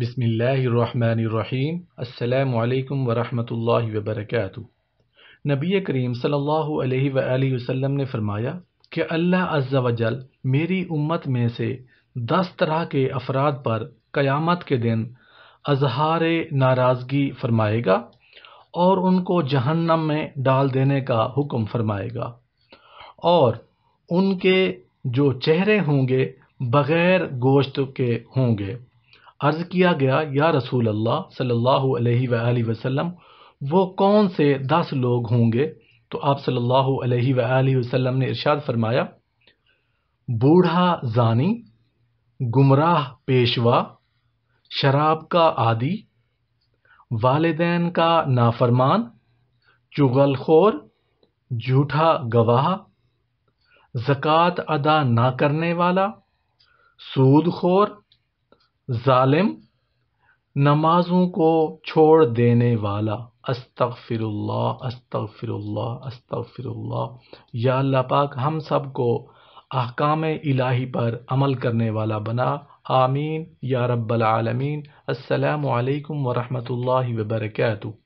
بسم اللہ الرحمن الرحیم السلام علیکم ورحمۃ اللہ وبرکاتہ نبی کریم صلی اللہ علیہ وآلہ وسلم نے فرمایا کہ اللہ عز و جل میری امت میں سے دس طرح کے افراد پر قیامت کے دن اظہار ناراضگی فرمائے گا اور ان کو جہنم میں ڈال دینے کا حکم فرمائے گا اور ان کے جو چہرے ہوں گے بغیر گوشت کے ہوں گے عرض کیا گیا یا رسول اللہ صلی اللہ علیہ وآلہ وسلم وہ کون سے دس لوگ ہوں گے تو آپ صلی اللہ علیہ وآلہ وسلم نے ارشاد فرمایا بوڑھا زانی گمراہ پیشوا شراب کا عادی والدین کا نافرمان چغل خور جھوٹا گواہ زکوٰۃ ادا نہ کرنے والا سود خور ظالم نمازوں کو چھوڑ دینے والا استغفر اللہ استغفر اللہ استغفر اللہ یا اللہ پاک ہم سب کو احکام الہی پر عمل کرنے والا بنا آمین یا رب العالمین السلام علیکم ورحمۃ اللہ وبرکاتہ